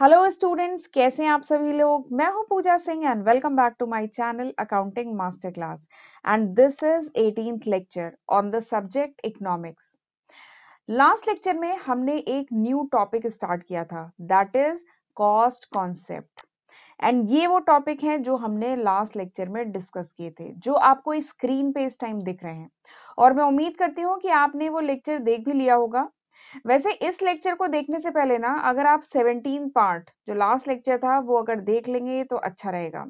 hello students कैसे हैं आप सभी लोग मैं हूं Pooja Singh and welcome back to my channel accounting master class and this is eighteen lecture on the subject economics last lecture में हमने एक न्यू टॉपिक स्टार्ट किया था that is cost concept and ये वो टॉपिक है जो हमने लास्ट लेक्चर में डिस्कस किए थे जो आपको स्क्रीन पे इस टाइम दिख रहे हैं और मैं उम्मीद करती हूँ कि आपने वो लेक्चर देख भी लिया होगा वैसे इस लेक्चर को देखने से पहले ना अगर आप सेवनटीन पार्ट जो लास्ट लेक्चर था वो अगर देख लेंगे तो अच्छा रहेगा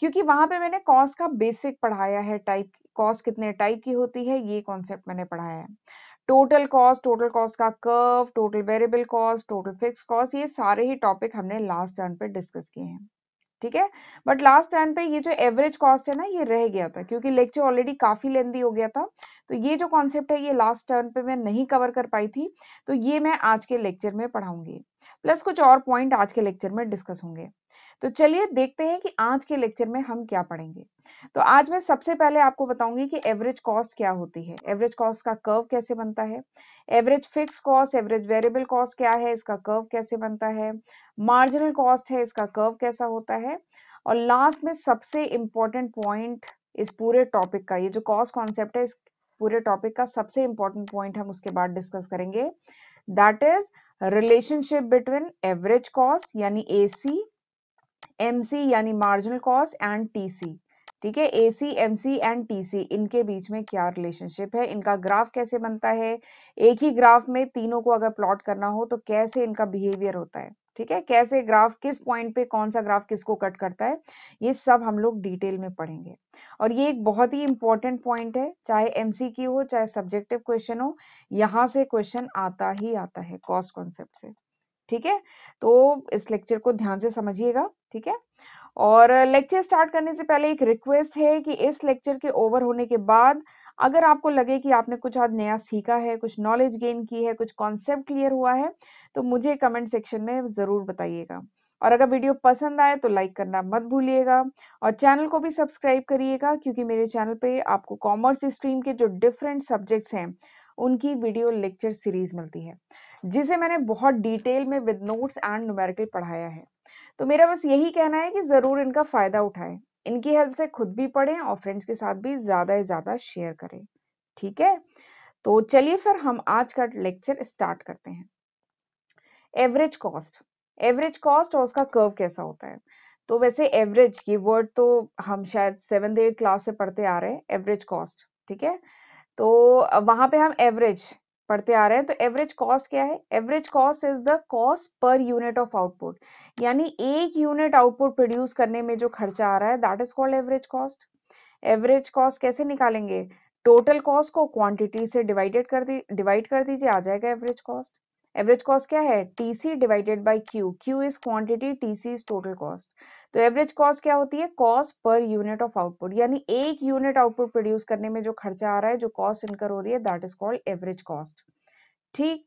क्योंकि वहां पे मैंने कॉस का बेसिक पढ़ाया है टाइप कॉस कितने टाइप की होती है ये कॉन्सेप्ट मैंने पढ़ाया है टोटल कॉस्ट टोटल कॉस्ट का curve total variable cost total fix cost ये सारे ही टॉपिक हमने लास्ट टर्न पे डिस्कस किए हैं ठीक है बट लास्ट टर्न पे ये जो एवरेज कॉस्ट है ना ये रह गया था क्योंकि लेक्चर ऑलरेडी काफी लेंदी हो गया था तो ये जो कॉन्सेप्ट है ये लास्ट टर्न पे मैं नहीं कवर कर पाई थी तो ये मैं आज के लेक्चर में पढ़ाऊंगी प्लस कुछ और पॉइंट आज के लेक्चर में डिस्कस होंगे तो चलिए देखते हैं कि आज के लेक्चर में हम क्या पढ़ेंगे तो आज मैं सबसे पहले आपको बताऊंगी कि एवरेज कॉस्ट क्या होती है एवरेज कॉस्ट का कर्व कैसे बनता है average fix cost average variable cost क्या है इसका कर्व कैसे बनता है मार्जिनल कॉस्ट है इसका कर्व कैसा होता है और लास्ट में सबसे इंपॉर्टेंट पॉइंट इस पूरे टॉपिक का ये जो कॉस्ट कॉन्सेप्ट है पूरे टॉपिक का सबसे इंपॉर्टेंट पॉइंट हम उसके बाद डिस्कस करेंगे that is relationship between average cost यानी ए सी एम सी यानी marginal cost and T C ठीक है A C M C and T C इनके बीच में क्या रिलेशनशिप है इनका ग्राफ कैसे बनता है एक ही ग्राफ में तीनों को अगर प्लॉट करना हो तो कैसे इनका बिहेवियर होता है ठीक है कैसे ग्राफ किस पॉइंट पे कौन सा ग्राफ किसको कट करता है ये सब हम लोग डिटेल में पढ़ेंगे और ये एक बहुत ही इंपॉर्टेंट पॉइंट है चाहे एमसीक्यू हो चाहे सब्जेक्टिव क्वेश्चन हो यहाँ से क्वेश्चन आता ही आता है कॉस्ट कॉन्सेप्ट से ठीक है तो इस लेक्चर को ध्यान से समझिएगा ठीक है और लेक्चर स्टार्ट करने से पहले एक रिक्वेस्ट है कि इस लेक्चर के ओवर होने के बाद अगर आपको लगे कि आपने कुछ आज नया सीखा है कुछ नॉलेज गेन की है कुछ कॉन्सेप्ट क्लियर हुआ है तो मुझे कमेंट सेक्शन में ज़रूर बताइएगा और अगर वीडियो पसंद आए तो लाइक करना मत भूलिएगा और चैनल को भी सब्सक्राइब करिएगा क्योंकि मेरे चैनल पे आपको कॉमर्स स्ट्रीम के जो डिफरेंट सब्जेक्ट्स हैं उनकी वीडियो लेक्चर सीरीज मिलती है जिसे मैंने बहुत डिटेल में विद नोट्स एंड न्यूमेरिकल पढ़ाया है तो मेरा बस यही कहना है कि ज़रूर इनका फ़ायदा उठाएं इनकी हेल्प से खुद भी पढ़ें और फ्रेंड्स के साथ भी ज़्यादा से ज़्यादा शेयर करें ठीक है तो चलिए फिर हम आज का लेक्चर स्टार्ट करते हैं एवरेज कॉस्ट एवरेज कॉस्ट और उसका कर्व कैसा होता है तो वैसे एवरेज ये वर्ड तो हम शायद सेवन एट क्लास से पढ़ते आ रहे हैं एवरेज कॉस्ट ठीक है तो वहां पे हम एवरेज पढ़ते आ रहे हैं तो एवरेज कॉस्ट क्या है average cost is the cost per unit of output यानी एक यूनिट आउटपुट प्रोड्यूस करने में जो खर्चा आ रहा है that is called average cost average cost कैसे निकालेंगे टोटल कॉस्ट को क्वांटिटी से डिवाइडेड कर दी डिवाइड कर दीजिए आ जाएगा एवरेज कॉस्ट एवरेज कॉस्ट क्या है T C divided by Q Q is quantity T C is total cost तो एवरेज कॉस्ट क्या होती है cost per unit of output यानी एक यूनिट आउटपुट प्रोड्यूस करने में जो खर्चा आ रहा है जो कॉस्ट इनकर हो रही है that is called average cost ठीक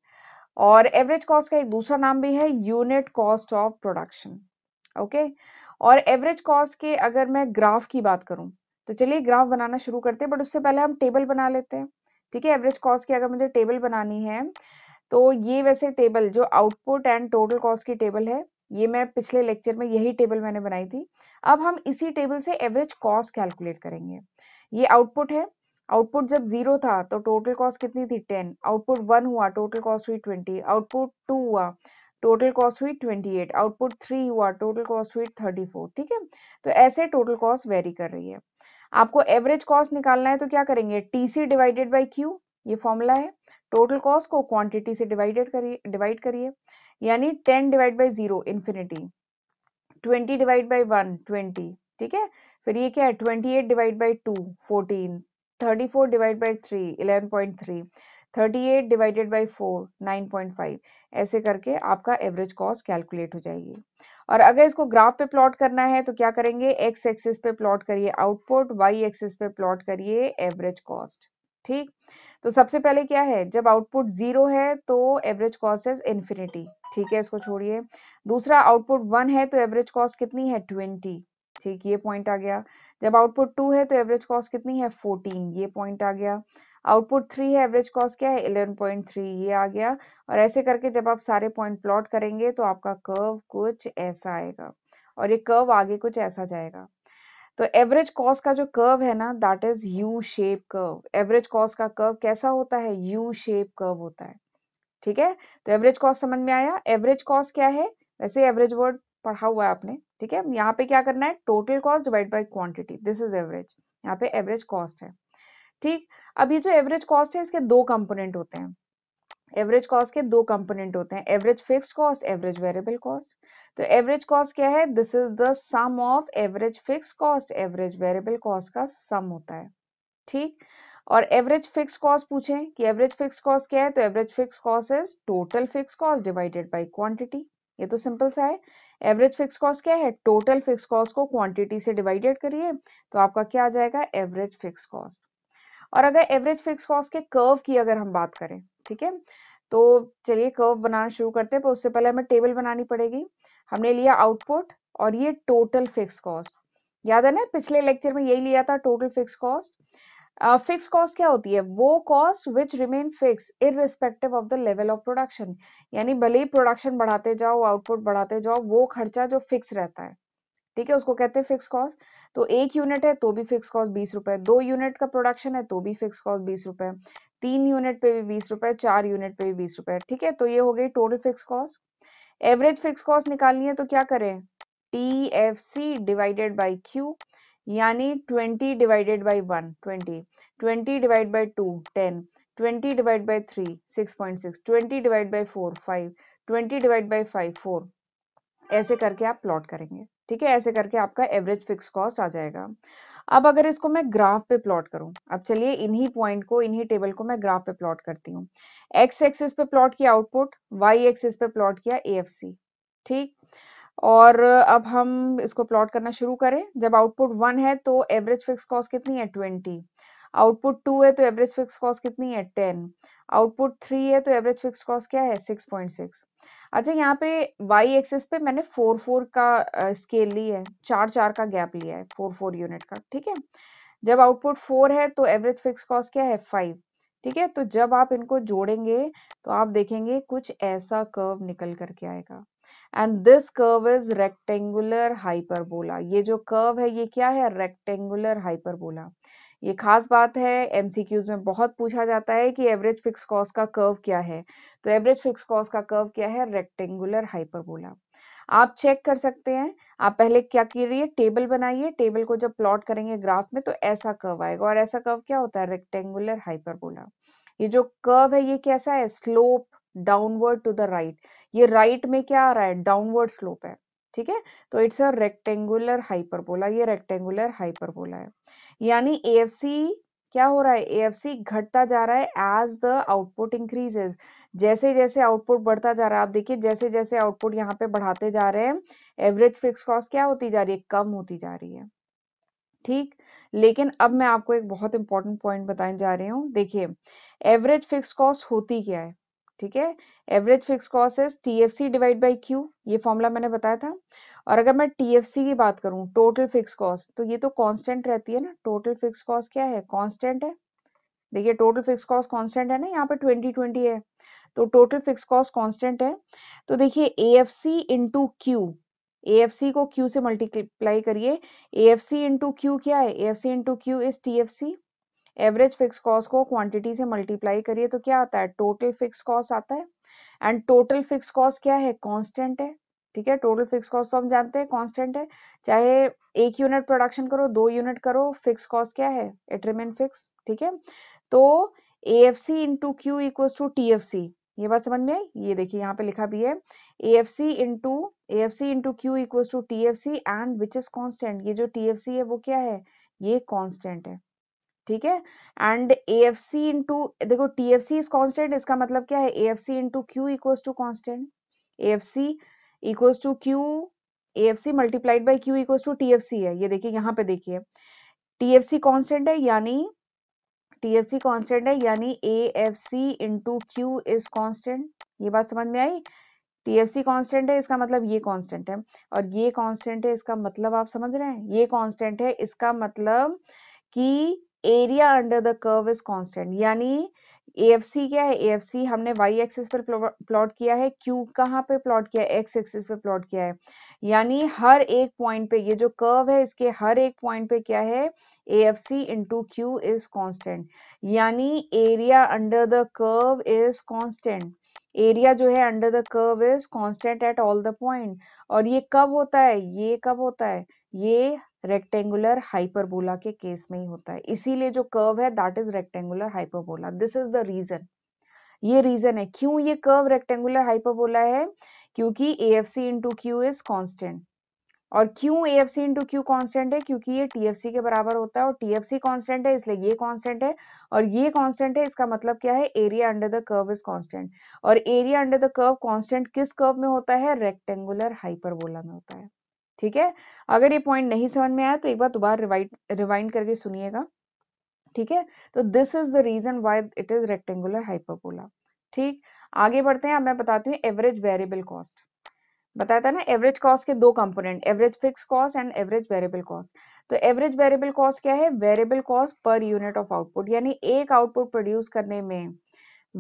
और एवरेज कॉस्ट का एक दूसरा नाम भी है unit cost of production okay और एवरेज कॉस्ट के अगर मैं ग्राफ की बात करूं तो चलिए ग्राफ बनाना शुरू करते हैं बट उससे पहले हम टेबल बना लेते हैं ठीक है एवरेज कॉस्ट की अगर मुझे टेबल बनानी है तो ये वैसे टेबल जो आउटपुट एंड टोटल कॉस्ट की टेबल है ये मैं पिछले लेक्चर में यही टेबल मैंने बनाई थी अब हम इसी टेबल से एवरेज कॉस्ट कैलकुलेट करेंगे ये आउटपुट है आउटपुट जब जीरो था तो टोटल कॉस्ट कितनी थी टेन आउटपुट वन हुआ टोटल कॉस्ट हुई ट्वेंटी आउटपुट टू हुआ टोटल कॉस्ट हुई ट्वेंटी एट आउटपुट थ्री हुआ टोटल कॉस्ट हुई थर्टी फोर ठीक है तो ऐसे टोटल कॉस्ट वेरी कर रही है आपको एवरेज कॉस्ट निकालना है तो क्या करेंगे टीसी डिवाइडेड बाई क्यू ये फॉर्मूला है टोटल कॉस्ट को क्वांटिटी से डिवाइडेड करिए डिवाइड करिए यानी ten divide by zero infinity twenty divide by one twenty ठीक है फिर ये क्या है twenty eight divide by two fourteen thirty four divide by three eleven point three thirty eight divided by four nine point five ऐसे करके आपका average cost calculate हो जाएगी और अगर इसको ग्राफ पे प्लॉट करना है तो क्या करेंगे एक्स एक्सिस पे प्लॉट करिए आउटपुट वाई एक्सिस पे प्लॉट करिए एवरेज कॉस्ट ठीक तो सबसे पहले क्या है जब आउटपुट जीरो है तो एवरेज कॉस्ट इज इन्फिनिटी ठीक है इसको छोड़िए दूसरा आउटपुट वन है तो एवरेज कॉस्ट कितनी है ट्वेंटी ठीक ये पॉइंट आ गया जब आउटपुट टू है तो एवरेज कॉस्ट कितनी है फोर्टीन ये पॉइंट आ गया आउटपुट थ्री है एवरेज कॉस्ट क्या है इलेवन पॉइंट थ्री ये आ गया और ऐसे करके जब आप सारे पॉइंट प्लॉट करेंगे तो आपका कर्व कुछ ऐसा आएगा और ये कर्व आगे कुछ ऐसा जाएगा तो एवरेज कॉस्ट का जो कर्व है ना that is U shape curve average cost का कर्व कैसा होता है यू शेप कर्व होता है ठीक है तो एवरेज कॉस्ट समझ में आया एवरेज कॉस्ट क्या है वैसे एवरेज वर्ड पढ़ा हुआ है आपने ठीक है यहाँ पे क्या करना है total cost divide by quantity this is average यहाँ पे एवरेज कॉस्ट है ठीक अब ये जो एवरेज कॉस्ट है इसके दो कंपोनेंट होते हैं एवरेज कॉस्ट के दो कंपोनेंट होते हैं average fix cost average variable cost तो एवरेज कॉस्ट क्या है this is the sum of average fix cost average variable cost का सम होता है ठीक और एवरेज फिक्स कॉस्ट पूछे कि एवरेज फिक्स कॉस्ट क्या है तो average fix cost is total fix cost divided by quantity ये तो सिंपल सा है एवरेज फिक्स कॉस्ट क्या है टोटल फिक्स कॉस्ट को क्वांटिटी से डिवाइडेड करिए तो आपका क्या आ जाएगा एवरेज फिक्स कॉस्ट और अगर एवरेज फिक्स कॉस्ट के कर्व की अगर हम बात करें ठीक है तो चलिए कर्व बनाना शुरू करते हैं पर उससे पहले हमें टेबल बनानी पड़ेगी हमने लिया आउटपुट और ये टोटल फिक्स कॉस्ट याद है ना पिछले लेक्चर में यही लिया था total fix cost fix cost क्या होती है वो cost which remain fix respective of the level of production यानी भले ही प्रोडक्शन बढ़ाते जाओ आउटपुट बढ़ाते जाओ वो खर्चा जो फिक्स रहता है ठीक है उसको कहते हैं फिक्स कॉस्ट तो एक यूनिट है तो भी फिक्स कॉस्ट बीस रुपए दो यूनिट का प्रोडक्शन है तो भी फिक्स कॉस्ट बीस रुपए तीन यूनिट पे भी बीस रुपए चार यूनिट पे भी बीस रुपए ठीक है तो ये हो गई total fix cost average fix cost निकालनी है तो क्या करें T F C divided by Q यानी twenty divided by one twenty twenty divide by two ten twenty divide by three six point six twenty divide by four five twenty divide by five four ऐसे करके आप plot करेंगे ठीक है ऐसे करके आपका एवरेज फिक्स कॉस्ट आ जाएगा अब अगर इसको मैं ग्राफ पे प्लॉट करूं अब चलिए इन्हीं पॉइंट को इन्हीं टेबल को मैं ग्राफ पे प्लॉट करती हूं एक्स एक्सिस पे प्लॉट किया आउटपुट वाई एक्सिस पे प्लॉट किया ए ठीक और अब हम इसको प्लॉट करना शुरू करें जब आउटपुट वन है तो एवरेज फिक्स कॉस्ट कितनी है ट्वेंटी आउटपुट टू है तो एवरेज फिक्स कॉस्ट कितनी है टेन आउटपुट थ्री है तो एवरेज फिक्स कॉस्ट क्या है सिक्स पॉइंट सिक्स अच्छा यहाँ पे वाई एक्सिस पे मैंने फोर फोर का स्केल ली है चार चार का गैप लिया है फोर फोर यूनिट का ठीक है जब आउटपुट फोर है तो एवरेज फिक्स कॉस्ट क्या है फाइव ठीक है तो जब आप इनको जोड़ेंगे तो आप देखेंगे कुछ ऐसा कर्व निकल करके आएगा and this curve is rectangular hyperbola ये जो कर्व है ये क्या है रेक्टेंगुलर हाइपरबोला ये खास बात है एमसीक्यूज में बहुत पूछा जाता है कि एवरेज फिक्स कॉस्ट का कर्व क्या है तो एवरेज फिक्स कॉस्ट का कर्व क्या है रेक्टेंगुलर हाइपरबोला आप चेक कर सकते हैं आप पहले क्या करिए टेबल बनाइए टेबल को जब प्लॉट करेंगे ग्राफ में तो ऐसा कर्व आएगा और ऐसा कर्व क्या होता है रेक्टेंगुलर हाइपरबोला ये जो कर्व है ये कैसा है slope downward to the right ये राइट right में क्या आ रहा है डाउनवर्ड स्लोप है ठीक है तो इट्स अ रेक्टेंगुलर हाइपरबोला ये रेक्टेंगुलर हाइपरबोला है यानी एएफसी क्या हो रहा है सी घटता जा रहा है एज द आउटपुट इंक्रीजेज जैसे जैसे आउटपुट बढ़ता जा रहा है आप देखिए जैसे जैसे आउटपुट यहाँ पे बढ़ाते जा रहे हैं एवरेज फिक्स कॉस्ट क्या होती जा रही है कम होती जा रही है ठीक लेकिन अब मैं आपको एक बहुत इंपॉर्टेंट पॉइंट बताने जा रही हूँ देखिए एवरेज फिक्स कॉस्ट होती क्या है ठीक है एवरेज फिक्स कॉस्ट है T F C divide by Q ये फॉर्मूला मैंने बताया था और अगर मैं टी एफ सी की बात करूं टोटल फिक्स कॉस्ट तो ये तो कांस्टेंट रहती है ना टोटल फिक्स कॉस्ट क्या है कांस्टेंट है देखिए टोटल फिक्स कॉस्ट कांस्टेंट है ना यहाँ पे ट्वेंटी ट्वेंटी है तो टोटल फिक्स कॉस्ट कांस्टेंट है तो देखिए A F C into Q A F C को क्यू से मल्टीप्लाई करिए A F C into Q क्या है A F C into Q is T F C average fix cost को quantity से मल्टीप्लाई करिए तो क्या आता है टोटल फिक्स कॉस्ट आता है एंड टोटल फिक्स कॉस्ट क्या है कॉन्स्टेंट है ठीक है टोटल फिक्स कॉस्ट तो हम जानते हैं कांस्टेंट है चाहे एक यूनिट प्रोडक्शन करो दो यूनिट करो फिक्स कॉस्ट क्या है इट रिमेन फिक्स ठीक है तो A F C into Q equal to T F C ये बात समझ में आई ये देखिए यहाँ पे लिखा भी है A F C into A F C into Q equal to T F C and which is constant ये जो टी एफ सी है वो क्या है ये कॉन्स्टेंट है ठीक है and A F C into देखो T F C is constant इसका मतलब क्या है A F C into Q equals to constant A F C equals to Q A F C multiplied by Q equals to T F C है ये देखिए यहाँ पे देखिए टी एफ सी कॉन्स्टेंट है यानी टी एफ सी कॉन्स्टेंट है यानी A F C into Q is constant ये बात समझ में आई टी एफ सी कॉन्स्टेंट है इसका मतलब ये कॉन्स्टेंट है और ये कॉन्स्टेंट है इसका मतलब आप समझ रहे हैं ये कॉन्स्टेंट है इसका मतलब कि area under the curve is constant यानी एएफसी क्या है एएफसी हमने वाई एक्सिस पर प्लॉट किया है क्यू कहाँ पे प्लॉट किया है एक्स एक्सिस पे प्लॉट किया है यानी हर एक पॉइंट पे ये जो कर्व है इसके हर एक पॉइंट पे क्या है A F C into Q is constant यानी area under the curve is constant area जो है under the curve is constant at all the point और ये कब होता है ये कब होता है ये रेक्टेंगुलर हाइपरबोला के केस में ही होता है इसीलिए जो कर्व है that is rectangular hyperbola this is the reason ये रीजन है क्यों ये कर्व रेक्टेंगुलर हाइपरबोला है क्योंकि A F C into Q is constant और क्यों A F C into Q constant है क्योंकि ये टी एफ सी के बराबर होता है और टी एफ सी कॉन्स्टेंट है इसलिए ये कॉन्स्टेंट है और ये कॉन्स्टेंट है इसका मतलब क्या है area under the curve is constant और area under the curve constant किस कर्व में होता है रेक्टेंगुलर हाइपरबोला में होता है ठीक है अगर ये पॉइंट नहीं समझ में आया तो एक बार दोबारा रिवाइंड रिवाइंड करके सुनिएगा ठीक है तो this is the reason why it is rectangular hyperbola ठीक आगे बढ़ते हैं अब मैं बताती हूँ एवरेज वेरिएबल कॉस्ट बताया था ना एवरेज कॉस्ट के दो component average fix cost and average variable cost तो एवरेज वेरिएबल कॉस्ट क्या है variable cost per unit of output यानी एक आउटपुट प्रोड्यूस करने में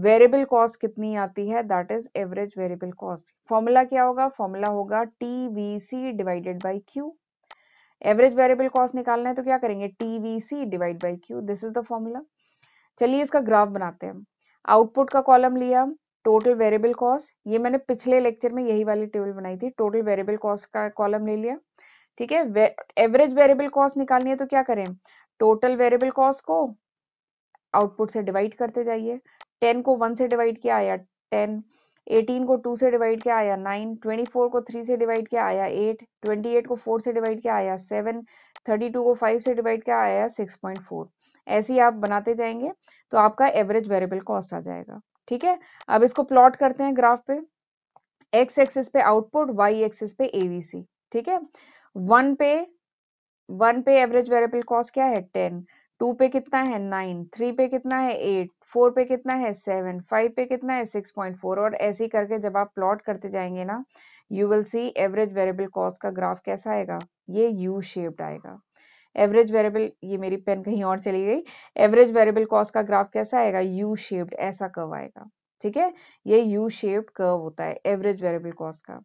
वेरिएबल कॉस्ट कितनी आती है that is average variable cost formula क्या होगा फॉर्मूला होगा T V C divided by Q average variable cost निकालना है तो क्या करेंगे T V C divide by Q this is the formula चलिए इसका ग्राफ बनाते हैं आउटपुट का कॉलम लिया टोटल वेरिएबल कॉस्ट ये मैंने पिछले लेक्चर में यही वाली टेबल बनाई थी टोटल वेरिएबल कॉस्ट का कॉलम ले लिया ठीक है एवरेज वेरिएबल कॉस्ट निकालनी है तो क्या करें टोटल वेरिएबल कॉस्ट को आउटपुट से डिवाइड करते जाइए टेन को वन से डिवाइड किया आया टेन एटीन को टू से डिवाइड किया आया नाइन ट्वेंटी फोर को थ्री से डिवाइड किया आया एट ट्वेंटी एट को फोर से डिवाइड किया आया सेवन थर्टी टू को फाइव से डिवाइड किया आया सिक्स पॉइंट फोर ऐसे ही आप बनाते जाएंगे तो आपका एवरेज वेरिएबल कॉस्ट आ जाएगा ठीक है अब इसको प्लॉट करते हैं ग्राफ पे एक्स एक्सिस पे आउटपुट वाई एक्सिस पे एवीसी ठीक है वन पे वन पे एवरेज वेरिएबल कॉस्ट क्या है टेन टू पे कितना है नाइन थ्री पे कितना है एट फोर पे कितना है सेवन फाइव पे कितना है सिक्स पॉइंट फोर और ऐसे करके जब आप प्लॉट करते जाएंगे ना you will see average variable cost का ग्राफ कैसा आएगा ये यू शेप्ड आएगा एवरेज वेरिएबल ये मेरी पेन कहीं और चली गई एवरेज वेरिएबल कॉस्ट का ग्राफ कैसा आएगा यू शेप्ड ऐसा कर्व आएगा ठीक है ये यू शेप कर्व होता है एवरेज वेरिएबल कॉस्ट का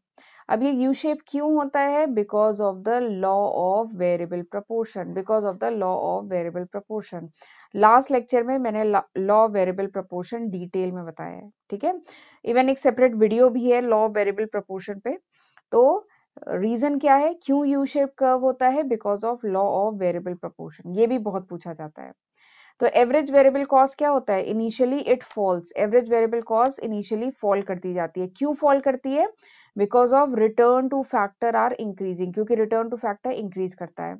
अब ये यू शेप क्यों होता है because of the law of variable proportion because of the law of variable proportion last lecture में मैंने लॉ वेरिएबल प्रपोर्शन डिटेल में बताया है ठीक है इवन एक सेपरेट वीडियो भी है लॉ वेरिएबल प्रपोर्शन पे तो रीजन क्या है क्यों यू शेप कर्व होता है because of law of variable proportion ये भी बहुत पूछा जाता है तो एवरेज वेरिएबल कॉस्ट क्या होता है initially it falls average variable cost initially fall करती जाती है क्यों फॉल करती है because of return to factor are increasing क्योंकि रिटर्न टू फैक्टर इंक्रीज करता है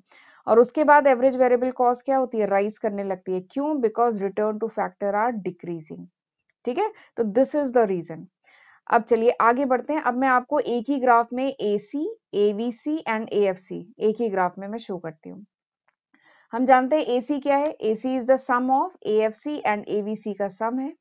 और उसके बाद एवरेज वेरिएबल कॉस्ट क्या होती है राइज करने लगती है क्यों because return to factor are decreasing ठीक है तो दिस इज द रीजन अब चलिए आगे बढ़ते हैं अब मैं आपको एक ही ग्राफ में A C AVC and A F C एक ही ग्राफ में मैं शो करती हूँ हम जानते हैं एसी क्या है AC is the sum of AFC and AVC का सम है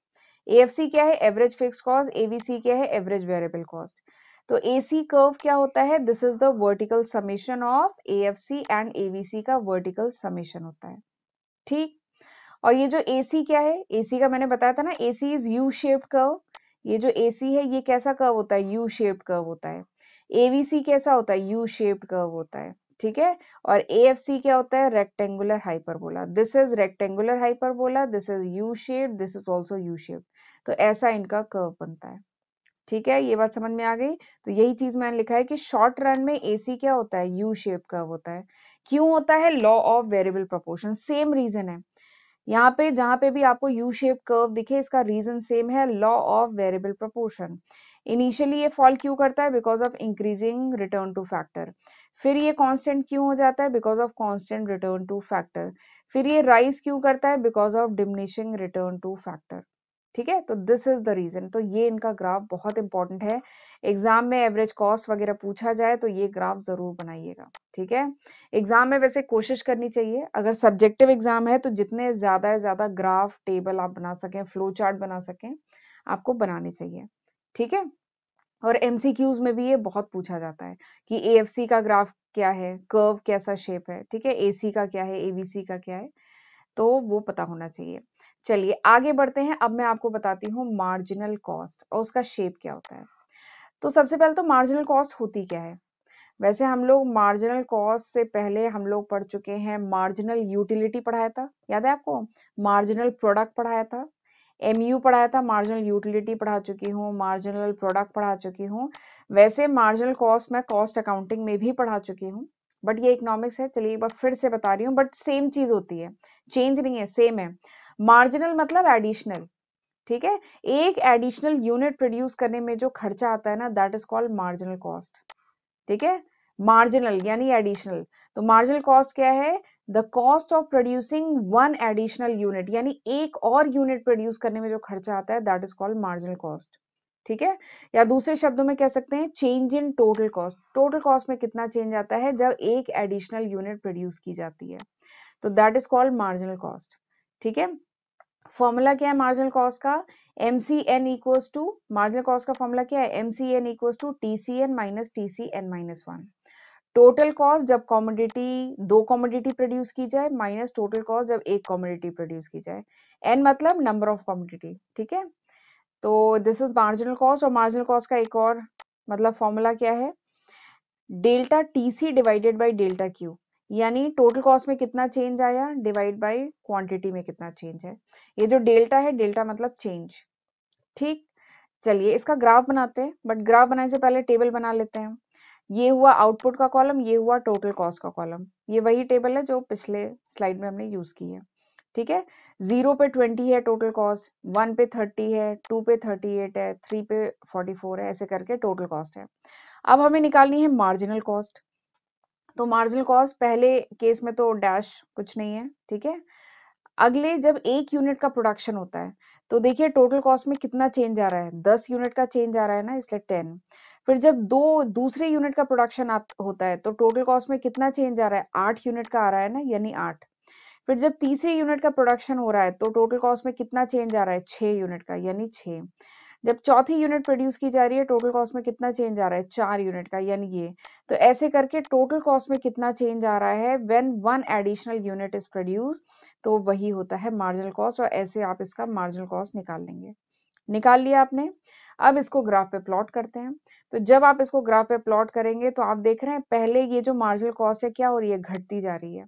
एएफसी क्या है एवरेज फिक्स कॉस्ट एवीसी क्या है एवरेज वेरिएबल कॉस्ट तो एसी कर्व क्या होता है this is the vertical summation of AFC and AVC का वर्टिकल समेशन होता है ठीक और ये जो एसी क्या है एसी का मैंने बताया था ना AC is U shaped curve ये जो एसी है ये कैसा कर्व होता है यू शेप्ड कर्व होता है एवीसी कैसा होता है यू शेप्ड कर्व होता है ठीक है और ए क्या होता है rectangular hyperbola this is rectangular hyperbola this is U shape this is also U shape तो ऐसा इनका कर्व बनता है ठीक है ये बात समझ में आ गई तो यही चीज मैंने लिखा है कि शॉर्ट रन में एसी क्या होता है यू शेप कर्व होता है क्यों होता है law of variable proportion same reason है यहाँ पे जहां पे भी आपको यू शेप कर्व दिखे इसका रीजन सेम है law of variable proportion initially ये फॉल क्यों करता है because of increasing return to factor फिर ये कॉन्स्टेंट क्यों हो जाता है because of constant return to factor फिर ये राइज क्यों करता है because of diminishing return to factor ठीक है तो दिस इज द रीजन तो ये इनका ग्राफ बहुत इंपॉर्टेंट है एग्जाम में एवरेज कॉस्ट वगैरह पूछा जाए तो ये ग्राफ जरूर बनाइएगा ठीक है एग्जाम में वैसे कोशिश करनी चाहिए अगर सब्जेक्टिव एग्जाम है तो जितने ज्यादा से ज्यादा ग्राफ टेबल आप बना सकें फ्लो चार्ट बना सकें आपको बनाने चाहिए ठीक है और एमसीक्यूज में भी ये बहुत पूछा जाता है कि ए का ग्राफ क्या है कर्व कैसा शेप है ठीक है ए का क्या है एबीसी का क्या है तो वो पता होना चाहिए चलिए आगे बढ़ते हैं अब मैं आपको बताती हूँ मार्जिनल कॉस्ट और उसका शेप क्या होता है तो सबसे पहले तो मार्जिनल कॉस्ट होती क्या है वैसे हम लोग मार्जिनल कॉस्ट से पहले हम लोग पढ़ चुके हैं मार्जिनल यूटिलिटी पढ़ाया था याद है आपको मार्जिनल प्रोडक्ट पढ़ाया था एम पढ़ाया था मार्जिनल यूटिलिटी पढ़ा चुकी हूँ मार्जिनल प्रोडक्ट पढ़ा चुकी हूँ वैसे मार्जिनल कॉस्ट मैं कॉस्ट अकाउंटिंग में भी पढ़ा चुकी हूँ बट ये इकोनॉमिक्स है चलिए एक बार फिर से बता रही हूँ बट सेम चीज होती है चेंज नहीं है सेम है मार्जिनल मतलब एडिशनल ठीक है एक एडिशनल यूनिट प्रोड्यूस करने में जो खर्चा आता है ना that is called marginal cost ठीक है मार्जिनल यानी एडिशनल तो मार्जिनल कॉस्ट क्या है the cost of producing one additional unit यानी एक और यूनिट प्रोड्यूस करने में जो खर्चा आता है that is called marginal cost ठीक है या दूसरे शब्दों में कह सकते हैं change in total cost total cost में कितना चेंज आता है जब एक एडिशनल यूनिट प्रोड्यूस की जाती है तो that is called marginal cost ठीक है फॉर्मूला क्या है मार्जिनल कॉस्ट का M C N equal to marginal cost का फॉर्मूला क्या है M C N equal to T C N minus T C N minus one total cost जब commodity दो कॉमोडिटी प्रोड्यूस की जाए माइनस टोटल कॉस्ट जब एक कॉमोडिटी प्रोड्यूस की जाए एन मतलब नंबर ऑफ कॉमोडिटी ठीक है तो दिस इज मार्जिनल कॉस्ट और मार्जिनल कॉस्ट का एक और मतलब फॉर्मूला क्या है delta TC divided by delta Q यानी टोटल कॉस्ट में कितना चेंज आया डिवाइड बाई क्वांटिटी में कितना चेंज है ये जो डेल्टा है डेल्टा मतलब चेंज ठीक चलिए इसका ग्राफ बनाते हैं बट ग्राफ बनाने से पहले टेबल बना लेते हैं ये हुआ आउटपुट का कॉलम ये हुआ टोटल कॉस्ट का कॉलम ये वही टेबल है जो पिछले स्लाइड में हमने यूज की है ठीक है जीरो पे ट्वेंटी है टोटल कॉस्ट वन पे थर्टी है टू पे थर्टी एट है थ्री पे फोर्टी फोर है ऐसे करके टोटल कॉस्ट है अब हमें निकालनी है मार्जिनल कॉस्ट तो मार्जिनल कॉस्ट पहले केस में तो डैश कुछ नहीं है ठीक है अगले जब एक यूनिट का प्रोडक्शन होता है तो देखिए टोटल कॉस्ट में कितना चेंज आ रहा है दस यूनिट का चेंज आ रहा है ना इसलिए टेन फिर जब दो दूसरे यूनिट का प्रोडक्शन होता है तो टोटल कॉस्ट में कितना चेंज आ रहा है आठ यूनिट का आ रहा है ना यानी आठ फिर जब तीसरे यूनिट का प्रोडक्शन हो रहा है तो टोटल कॉस्ट में कितना चेंज आ रहा है छह यूनिट का यानी छह जब चौथी यूनिट प्रोड्यूस की जा रही है टोटल कॉस्ट में कितना चेंज आ रहा है चार यूनिट का यानी ये तो ऐसे करके टोटल कॉस्ट में कितना चेंज आ रहा है when one additional unit is produce तो वही होता है मार्जिनल कॉस्ट और ऐसे आप इसका मार्जिनल कॉस्ट निकाल लेंगे निकाल लिया आपने अब इसको ग्राफ पे प्लॉट करते हैं तो जब आप इसको ग्राफ पे प्लॉट करेंगे तो आप देख रहे हैं पहले ये जो मार्जिनल कॉस्ट है क्या हो रही है घटती जा रही है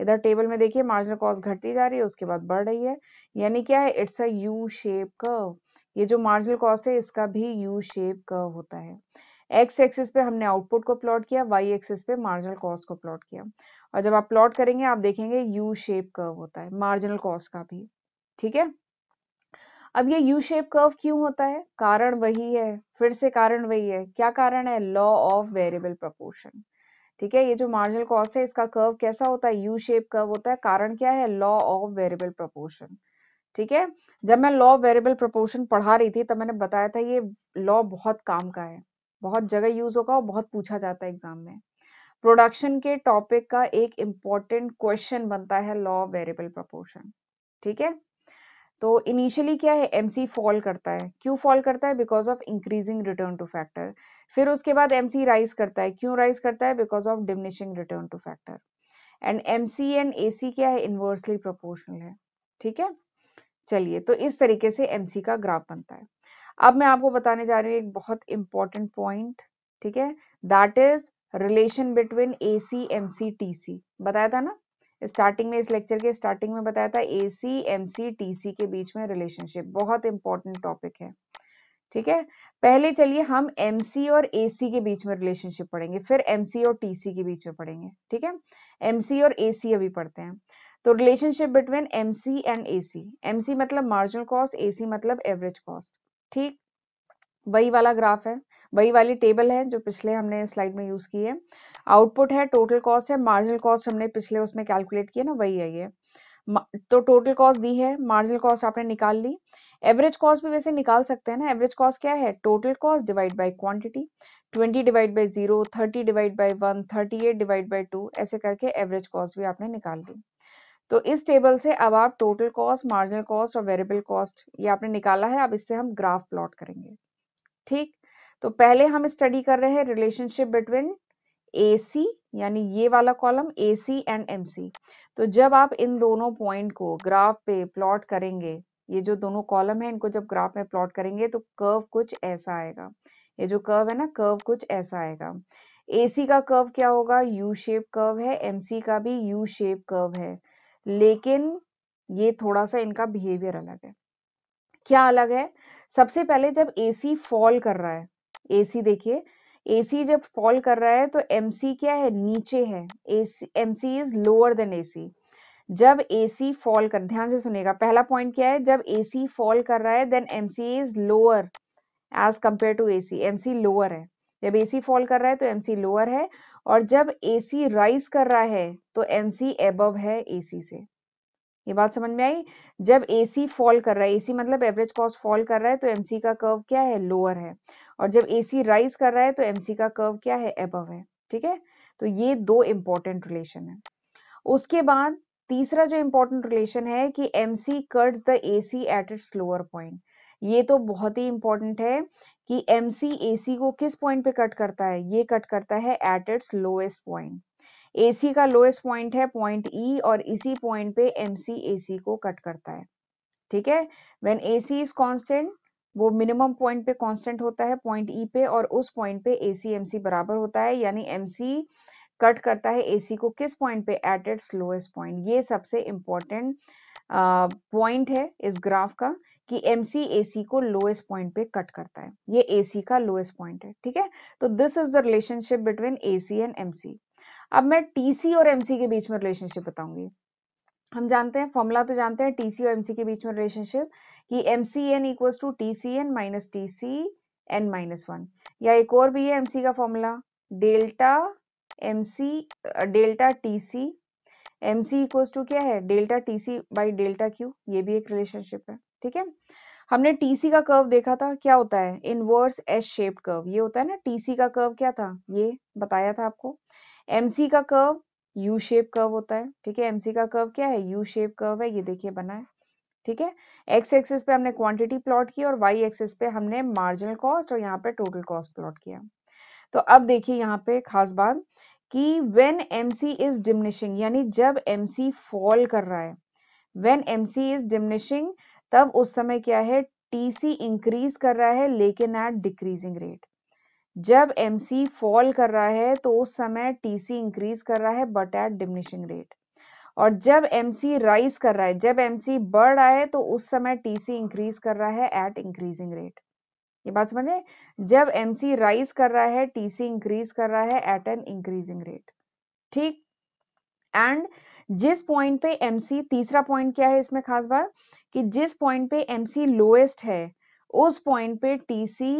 इधर टेबल में देखिए मार्जिनल कॉस्ट घटती जा रही है उसके बाद बढ़ रही है यानी क्या है it's a U shape curve ये जो मार्जिनल कॉस्ट है इसका भी यू शेप कर्व होता है एक्स एक्सिस पे हमने आउटपुट को प्लॉट किया वाई एक्सिस पे मार्जिनल कॉस्ट को प्लॉट किया और जब आप प्लॉट करेंगे आप देखेंगे यू शेप कर्व होता है मार्जिनल कॉस्ट का भी ठीक है अब ये यू शेप कर्व क्यों होता है कारण वही है फिर से कारण वही है क्या कारण है लॉ ऑफ वेरिएबल प्रपोर्शन ठीक है ये जो मार्जिनल कॉस्ट है इसका कर्व कैसा होता है यू शेप कर्व होता है कारण क्या है लॉ ऑफ वेरिएबल प्रोपोर्शन ठीक है जब मैं लॉ वेरिएबल प्रोपोर्शन पढ़ा रही थी तब मैंने बताया था ये लॉ बहुत काम का है बहुत जगह यूज होगा और बहुत पूछा जाता है एग्जाम में प्रोडक्शन के टॉपिक का एक इंपॉर्टेंट क्वेश्चन बनता है लॉ वेरिएबल प्रोपोर्शन ठीक है तो इनिशियली क्या है एम फॉल करता है क्यों फॉल करता है because of increasing return to factor फिर उसके बाद एम राइज करता है क्यों राइज करता है because of diminishing return to factor and M and A क्या है इनवर्सली प्रोपोर्शनल है ठीक है चलिए तो इस तरीके से एम का ग्राफ बनता है अब मैं आपको बताने जा रही हूँ एक बहुत इंपॉर्टेंट पॉइंट ठीक है that is relation between A C M C T C बताया था ना स्टार्टिंग में इस लेक्चर के स्टार्टिंग में बताया था ए सी एम सी टी सी के बीच में रिलेशनशिप बहुत इंपॉर्टेंट टॉपिक है ठीक है पहले चलिए हम एम सी और ए सी के बीच में रिलेशनशिप पढ़ेंगे फिर एम सी और टी सी के बीच में पढ़ेंगे ठीक है एम सी और ए सी अभी पढ़ते हैं तो relationship between M C and A C M C मतलब मार्जिनल कॉस्ट ए सी मतलब एवरेज कॉस्ट ठीक वही वाला ग्राफ है वही वाली टेबल है जो पिछले हमने स्लाइड में यूज की है आउटपुट है टोटल कॉस्ट है मार्जिनल कॉस्ट हमने पिछले उसमें कैलकुलेट किया ना वही है ये तो टोटल कॉस्ट दी है मार्जिनल कॉस्ट आपने निकाल ली एवरेज कॉस्ट भी वैसे निकाल सकते हैं ना एवरेज कॉस्ट क्या है total cost divide by quantity 20 divide by zero thirty divide by one thirty eight divide by two ऐसे करके एवरेज कॉस्ट भी आपने निकाल ली तो इस टेबल से अब आप टोटल कॉस्ट मार्जिनल कॉस्ट और वेरिएबल कॉस्ट ये आपने निकाला है अब इससे हम ग्राफ प्लॉट करेंगे ठीक तो पहले हम स्टडी कर रहे हैं रिलेशनशिप बिटवीन ए सी यानी ये वाला column A C and M C तो जब आप इन दोनों पॉइंट को ग्राफ पे प्लॉट करेंगे ये जो दोनों कॉलम है इनको जब ग्राफ में प्लॉट करेंगे तो कर्व कुछ ऐसा आएगा ये जो कर्व है ना कर्व कुछ ऐसा आएगा एसी का कर्व क्या होगा यू शेप कर्व है एमसी का भी यू शेप कर्व है लेकिन ये थोड़ा सा इनका बिहेवियर अलग है क्या अलग है सबसे पहले जब एसी फॉल कर रहा है एसी देखिए एसी जब फॉल कर रहा है तो एमसी क्या है नीचे है M MC is lower than AC जब एसी फॉल कर ध्यान से सुनेगा पहला पॉइंट क्या है जब एसी फॉल कर रहा है then MC is lower as compare to AC MC lower है जब एसी फॉल कर रहा है तो एमसी लोअर है और जब एसी राइज कर रहा है तो एमसी एबव है एसी से ये बात समझ में आई जब एसी फॉल कर रहा है एसी मतलब एवरेज कॉस्ट फॉल कर रहा है तो एमसी का कर्व क्या है लोअर है और जब एसी राइज कर रहा है तो एमसी का कर्व क्या है एबव है ठीक है तो ये दो इंपॉर्टेंट रिलेशन है उसके बाद तीसरा जो इंपॉर्टेंट रिलेशन है कि M C cuts the A C at its lower point ये तो बहुत ही इंपॉर्टेंट है कि एम सी ए सी को किस पॉइंट पे कट करता है ये कट करता है at its lowest point AC का लोएस्ट पॉइंट है पॉइंट ई e, और इसी पॉइंट पे एमसी एसी को कट करता है ठीक है व्हेन एसी इज कांस्टेंट वो मिनिमम पॉइंट पे कांस्टेंट होता है पॉइंट ई e पे और उस पॉइंट पे एसी एमसी बराबर होता है यानी एमसी कट करता है एसी को किस पॉइंट पे एट इट्स लोएस्ट पॉइंट ये सबसे इम्पोर्टेंट पॉइंट है इस ग्राफ का कि एमसी एसी को लोएस्ट पॉइंट पे कट करता है ये एसी का लोएस्ट पॉइंट है ठीक है तो this is the relationship between AC and MC अब मैं टीसी और एमसी के बीच में रिलेशनशिप बताऊंगी हम जानते हैं फॉर्मूला तो जानते हैं टीसी और एमसी के बीच में रिलेशनशिप कि N equal to TCN minus T C N minus one या एक और भी है एमसी का formula delta MC delta TC MC equals to क्या है delta TC by delta Q ये भी एक रिलेशनशिप है ठीक है हमने टीसी का कर्व देखा था क्या होता है इनवर्स एस शेप कर्व ये होता है ना टीसी का कर्व क्या था ये बताया था आपको एमसी का कर्व यू शेप कर्व होता है ठीक है एमसी का कर्व क्या है यू शेप कर्व है ये देखिए बना है ठीक है एक्स एक्सेस पे हमने क्वांटिटी प्लॉट की और वाई एक्सेस पे हमने मार्जिनल कॉस्ट और यहाँ पे टोटल कॉस्ट प्लॉट किया तो अब देखिए यहाँ पे खास बात कि व्हेन एमसी इज डिमिनिशिंग यानी जब एमसी फॉल कर रहा है व्हेन एमसी इज डिमिनिशिंग तब उस समय क्या है टीसी इंक्रीज कर रहा है लेकिन एट डिक्रीजिंग रेट जब एमसी फॉल कर रहा है तो उस समय टीसी इंक्रीज कर रहा है बट एट डिमिनिशिंग रेट और जब एमसी राइज कर रहा है जब एमसी बढ़ रहा है तो उस समय टीसी इंक्रीज कर रहा है एट इंक्रीजिंग रेट ये बात समझे जब एमसी राइज कर रहा है टीसी इंक्रीज कर रहा है एट एन इंक्रीजिंग रेट ठीक एंड जिस पॉइंट पे एमसी तीसरा पॉइंट क्या है इसमें खास बात कि जिस पॉइंट पे एमसी लोएस्ट है उस पॉइंट पे टीसी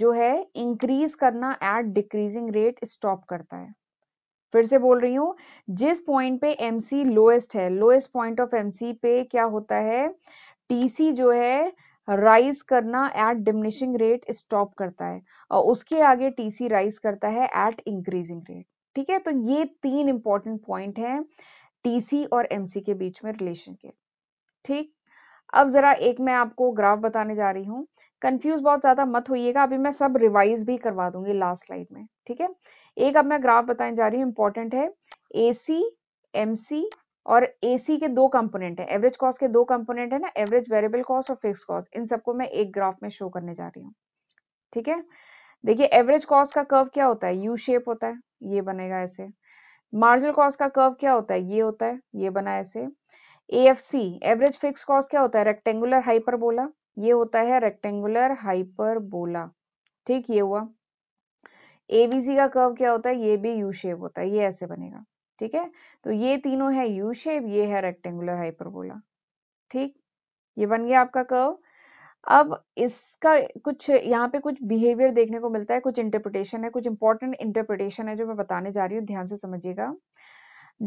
जो है इंक्रीज करना एट डिक्रीजिंग रेट स्टॉप करता है फिर से बोल रही हूँ जिस पॉइंट पे एमसी लोएस्ट है लोएस्ट पॉइंट ऑफ एमसी पे क्या होता है टीसी जो है राइज करना एट डिमिनिशिंग रेट स्टॉप करता है और उसके आगे टीसी राइज करता है एट इंक्रीजिंग रेट ठीक है तो ये तीन इंपॉर्टेंट पॉइंट हैं टीसी और एमसी के बीच में रिलेशन के ठीक अब जरा एक मैं आपको ग्राफ बताने जा रही हूँ कंफ्यूज बहुत ज्यादा मत होइएगा अभी मैं सब रिवाइज भी करवा दूंगी लास्ट स्लाइड में ठीक है एक अब मैं ग्राफ बताने जा रही हूँ इंपॉर्टेंट है एसी एमसी और एसी के दो कंपोनेंट है एवरेज कॉस्ट के दो कंपोनेंट है ना एवरेज वेरिएबल कॉस्ट और फिक्स कॉस्ट इन सबको मैं एक ग्राफ में शो करने जा रही हूँ ठीक है देखिए एवरेज कॉस्ट का कर्व क्या होता है यू शेप होता है ये बनेगा ऐसे मार्जिनल कॉस्ट का कर्व क्या होता है ये होता है ये बना ऐसे सी एवरेज फिक्स कॉस्ट क्या होता है रेक्टेंगुलर हाइपरबोला ये होता है रेक्टेंगुलर हाइपरबोला ठीक ये हुआ एवीसी का कर्व क्या होता है ये भी यू शेप होता है ये ऐसे बनेगा ठीक है तो ये तीनों है यू शेप ये है रेक्टेंगुलर हाइपरबोला ठीक ये बन गया आपका कर्व अब इसका कुछ यहाँ पे कुछ बिहेवियर देखने को मिलता है कुछ इंटरप्रिटेशन है कुछ इंपॉर्टेंट इंटरप्रिटेशन है जो मैं बताने जा रही हूँ ध्यान से समझिएगा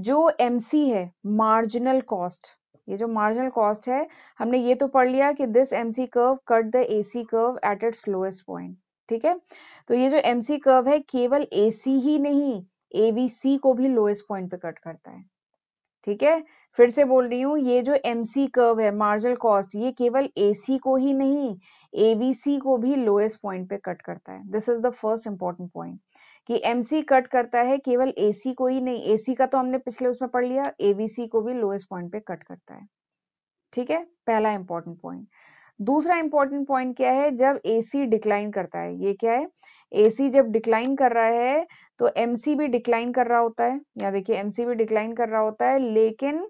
जो एमसी है मार्जिनल कॉस्ट ये जो मार्जिनल कॉस्ट है हमने ये तो पढ़ लिया कि this MC curve cut the AC curve at its lowest point ठीक है तो ये जो एमसी कर्व है केवल एसी ही नहीं सी को भी लोएस्ट पॉइंट पे कट करता है ठीक है फिर से बोल रही हूँ ये जो एम सी कर्व है मार्जिनल कॉस्ट ये केवल ए सी को ही नहीं सी को भी लोएस्ट पॉइंट पे कट करता है this is the first important point कि एम सी कट करता है केवल ए सी को ही नहीं ए सी का तो हमने पिछले उसमें पढ़ लिया सी को भी लोएस्ट पॉइंट पे कट करता है ठीक है पहला इंपॉर्टेंट पॉइंट दूसरा इंपॉर्टेंट पॉइंट क्या है जब एसी डिक्लाइन करता है ये क्या है एसी जब डिक्लाइन कर रहा है तो एमसी भी डिक्लाइन कर रहा होता है या देखिए एमसी भी डिक्लाइन कर रहा होता है लेकिन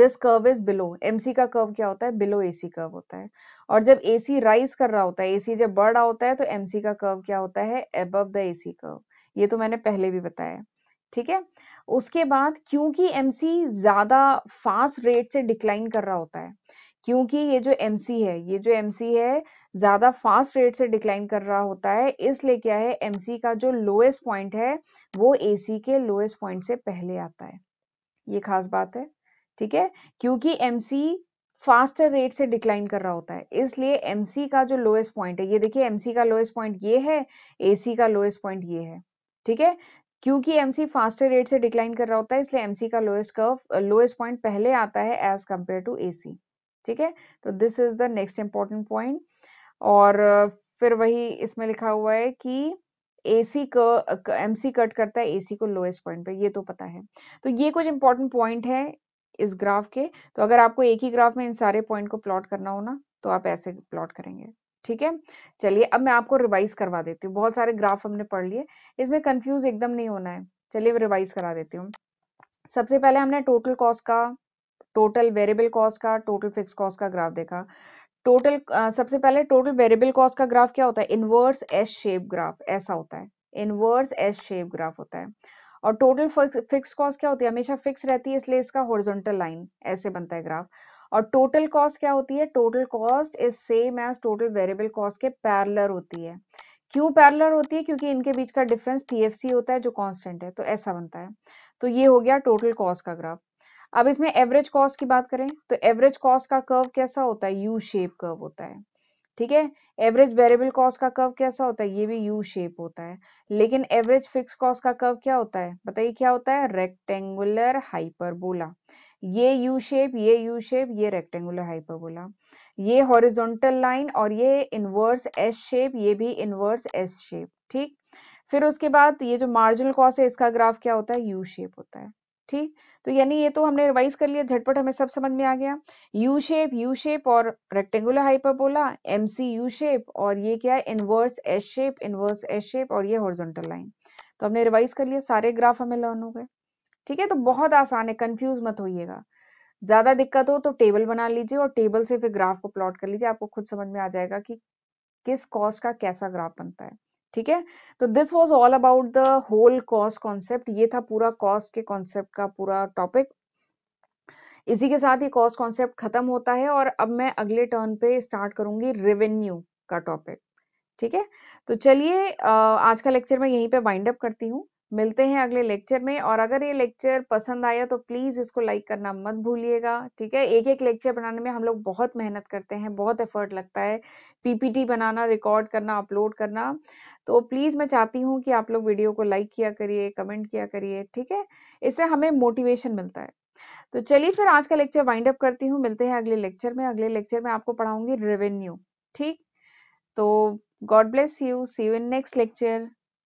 this curve is below MC का कर्व क्या होता है बिलो एसी कर्व होता है और जब एसी राइज कर रहा होता है एसी जब बढ़ रहा होता है तो एमसी का कर्व क्या होता है एबव द एसी कर्व ये तो मैंने पहले भी बताया ठीक है उसके बाद क्योंकि एमसी ज्यादा फास्ट रेट से डिक्लाइन कर रहा होता है क्योंकि ये जो एम है ये जो एम है ज़्यादा फास्ट रेट से डिक्लाइन कर रहा होता है इसलिए क्या है एम का जो लोएस्ट पॉइंट है वो ए के लोएस्ट पॉइंट से पहले आता है ये खास बात है ठीक है क्योंकि एम फास्टर रेट से डिक्लाइन कर रहा होता है इसलिए एम का जो लोएस्ट पॉइंट है ये देखिए एम का लोएस्ट पॉइंट ये है ए का लोएस्ट पॉइंट ये है ठीक है क्योंकि एमसी फास्टर रेट से डिक्लाइन कर रहा होता है इसलिए एमसी का लोएस्ट कर्व लोएस्ट पॉइंट पहले आता है एज कंपेयर टू ए ठीक है तो this is the next important point और uh, फिर वही इसमें लिखा हुआ है कि ए सी को एम सी कट करता है ए सी को लोएस्ट पॉइंट पे ये तो पता है तो ये कुछ इंपॉर्टेंट पॉइंट है इस ग्राफ के तो अगर आपको एक ही ग्राफ में इन सारे पॉइंट को प्लॉट करना हो ना तो आप ऐसे प्लॉट करेंगे ठीक है चलिए अब मैं आपको रिवाइज करवा देती हूँ बहुत सारे ग्राफ हमने पढ़ लिए इसमें कंफ्यूज एकदम नहीं होना है चलिए रिवाइज करा देती हूँ सबसे पहले हमने टोटल कॉस्ट का टोटल वेरिएबल कॉस्ट का टोटल फिक्स कॉस्ट का ग्राफ देखा टोटल सबसे पहले टोटल वेरिएबल कॉस्ट का ग्राफ क्या होता है इनवर्स एस शेप ग्राफ ऐसा होता है इनवर्स एस शेप ग्राफ होता है और टोटल फिक्स कॉस्ट क्या होती है हमेशा फिक्स रहती है इसलिए इसका हॉरिजॉन्टल लाइन ऐसे बनता है ग्राफ और टोटल कॉस्ट क्या होती है total cost is same as total variable cost के पैरलर होती है क्यों पैरलर होती है क्योंकि इनके बीच का डिफरेंस टीएफसी होता है जो कांस्टेंट है तो ऐसा बनता है तो ये हो गया टोटल कॉस्ट का ग्राफ अब इसमें एवरेज कॉस्ट की बात करें तो एवरेज कॉस्ट का कर्व कैसा होता है यू शेप कर्व होता है ठीक है एवरेज वेरिएबल कॉस्ट का कर्व कैसा होता है ये भी यू शेप होता है लेकिन एवरेज फिक्स कॉस्ट का कर्व क्या होता है बताइए क्या होता है रेक्टेंगुलर हाइपरबोला ये यू शेप ये यू शेप ये रेक्टेंगुलर हाइपरबोला ये हॉरिजॉन्टल लाइन और ये इनवर्स एस शेप ये भी इनवर्स एस शेप ठीक फिर उसके बाद ये जो मार्जिनल कॉस्ट है इसका ग्राफ क्या होता है यू शेप होता है ठीक तो यानी ये तो हमने रिवाइज कर लिया झटपट हमें सब समझ में आ गया यू शेप यू शेप और rectangular hyperbola MC U shape और ये क्या है inverse S shape inverse S shape और ये हॉरिजॉन्टल लाइन तो हमने रिवाइज कर लिया सारे ग्राफ हमें लर्न हो गए ठीक है तो बहुत आसान है कंफ्यूज मत होइएगा ज्यादा दिक्कत हो तो टेबल बना लीजिए और टेबल से फिर ग्राफ को प्लॉट कर लीजिए आपको खुद समझ में आ जाएगा कि किस कॉस्ट का कैसा ग्राफ बनता है ठीक है तो this was all about the whole cost concept ये था पूरा कॉस्ट के कॉन्सेप्ट का पूरा टॉपिक इसी के साथ ये कॉस्ट कॉन्सेप्ट खत्म होता है और अब मैं अगले टर्न पे स्टार्ट करूंगी रेवेन्यू का टॉपिक ठीक है तो चलिए आज का लेक्चर मैं यहीं पे वाइंड अप करती हूँ मिलते हैं अगले लेक्चर में और अगर ये लेक्चर पसंद आया तो प्लीज़ इसको लाइक करना मत भूलिएगा ठीक है एक एक लेक्चर बनाने में हम लोग बहुत मेहनत करते हैं बहुत एफर्ट लगता है पीपीटी बनाना रिकॉर्ड करना अपलोड करना तो प्लीज़ मैं चाहती हूँ कि आप लोग वीडियो को लाइक किया करिए कमेंट किया करिए ठीक है इससे हमें मोटिवेशन मिलता है तो चलिए फिर आज का लेक्चर वाइंड अप करती हूँ मिलते हैं अगले लेक्चर में अगले लेक्चर में आपको पढ़ाऊंगी रेवेन्यू ठीक तो God bless you see you in next lecture